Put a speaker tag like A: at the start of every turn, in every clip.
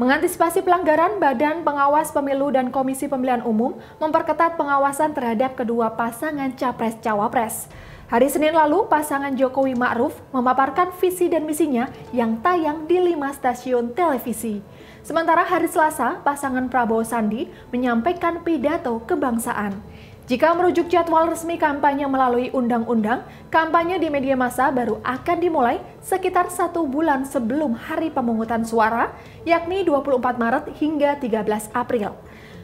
A: Mengantisipasi pelanggaran, Badan Pengawas Pemilu dan Komisi Pemilihan Umum memperketat pengawasan terhadap kedua pasangan capres-cawapres. Hari Senin lalu, pasangan Jokowi Ma'ruf memaparkan visi dan misinya yang tayang di lima stasiun televisi. Sementara hari Selasa, pasangan Prabowo Sandi menyampaikan pidato kebangsaan. Jika merujuk jadwal resmi kampanye melalui undang-undang, kampanye di media massa baru akan dimulai sekitar satu bulan sebelum hari pemungutan suara, yakni 24 Maret hingga 13 April.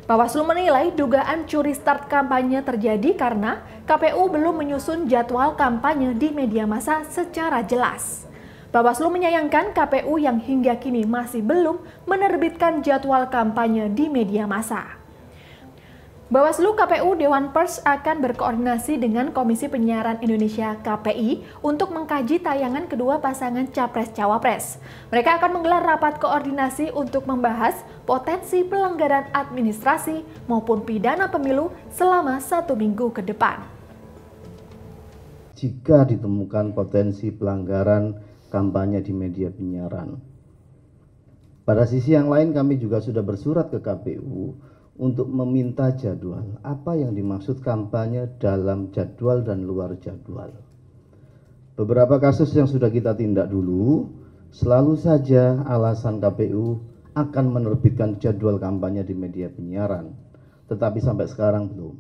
A: Bawaslu menilai dugaan curi start kampanye terjadi karena KPU belum menyusun jadwal kampanye di media massa secara jelas. Bawaslu menyayangkan KPU yang hingga kini masih belum menerbitkan jadwal kampanye di media massa. Bawaslu KPU Dewan Pers akan berkoordinasi dengan Komisi Penyiaran Indonesia KPI untuk mengkaji tayangan kedua pasangan Capres-Cawapres. Mereka akan menggelar rapat koordinasi untuk membahas potensi pelanggaran administrasi maupun pidana pemilu selama satu minggu ke depan.
B: Jika ditemukan potensi pelanggaran kampanye di media penyiaran. Pada sisi yang lain kami juga sudah bersurat ke KPU untuk meminta jadwal. Apa yang dimaksud kampanye dalam jadwal dan luar jadwal? Beberapa kasus yang sudah kita tindak dulu, selalu saja alasan KPU akan menerbitkan jadwal kampanye di media penyiaran, tetapi sampai sekarang belum.